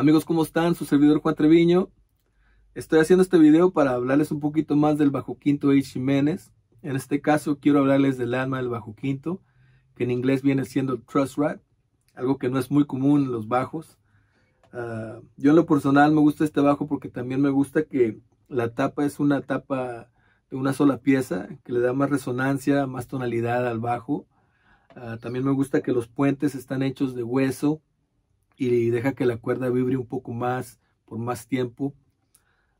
Amigos, ¿cómo están? Su servidor Juan Treviño. Estoy haciendo este video para hablarles un poquito más del bajo quinto H. Jiménez. En este caso quiero hablarles del alma del bajo quinto, que en inglés viene siendo Trust rat, algo que no es muy común en los bajos. Ah, yo en lo personal me gusta este bajo porque también me gusta que la tapa es una tapa de una sola pieza, que le da más resonancia, más tonalidad al bajo. Ah, también me gusta que los puentes están hechos de hueso, y deja que la cuerda vibre un poco más por más tiempo.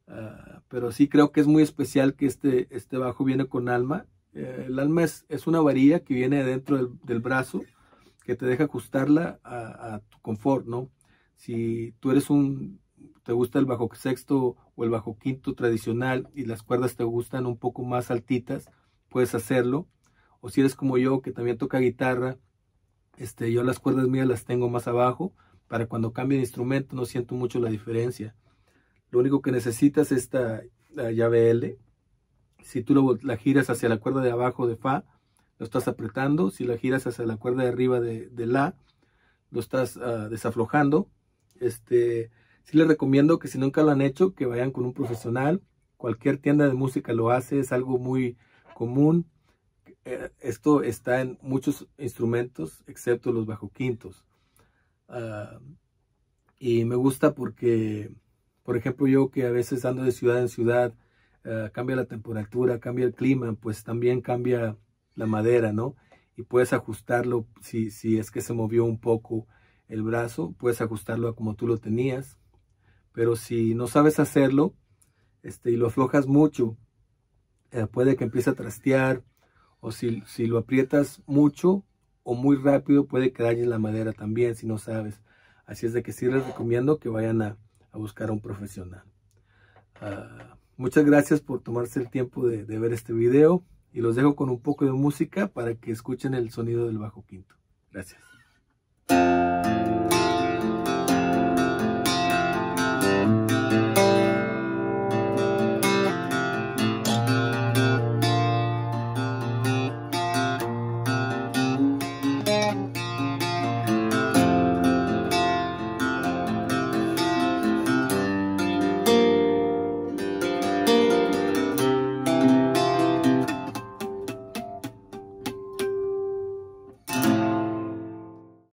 Ah, pero sí creo que es muy especial que este, este bajo viene con alma. Eh, el alma es, es, una varilla que viene dentro del, brazo que te deja ajustarla a, a, tu confort, ¿no? Si tú eres un, te gusta el bajo sexto o el bajo quinto tradicional y las cuerdas te gustan un poco más altitas, puedes hacerlo. O si eres como yo, que también toca guitarra, este, yo las cuerdas mías las tengo más abajo para cuando cambie de instrumento no siento mucho la diferencia. Lo único que necesitas es esta llave L. Si tú la giras hacia la cuerda de abajo de Fa, lo estás apretando. Si la giras hacia la cuerda de arriba de, La, lo estás ah, desaflojando. Este, sí les recomiendo que si nunca lo han hecho, que vayan con un profesional. Cualquier tienda de música lo hace, es algo muy común. Eh, esto está en muchos instrumentos, excepto los bajo quintos. Ah, y me gusta porque, por ejemplo, yo que a veces ando de ciudad en ciudad, ah, cambia la temperatura, cambia el clima, pues también cambia la madera, ¿no? Y puedes ajustarlo si, es que se movió un poco el brazo, puedes ajustarlo a como tú lo tenías. Pero si no sabes hacerlo este, y lo aflojas mucho, eh, puede que empiece a trastear. O si, si lo aprietas mucho, o muy rápido puede que la madera también si no sabes. Así es de que sí les recomiendo que vayan a, buscar a un profesional. Ah, muchas gracias por tomarse el tiempo de, de ver este video y los dejo con un poco de música para que escuchen el sonido del bajo quinto. Gracias.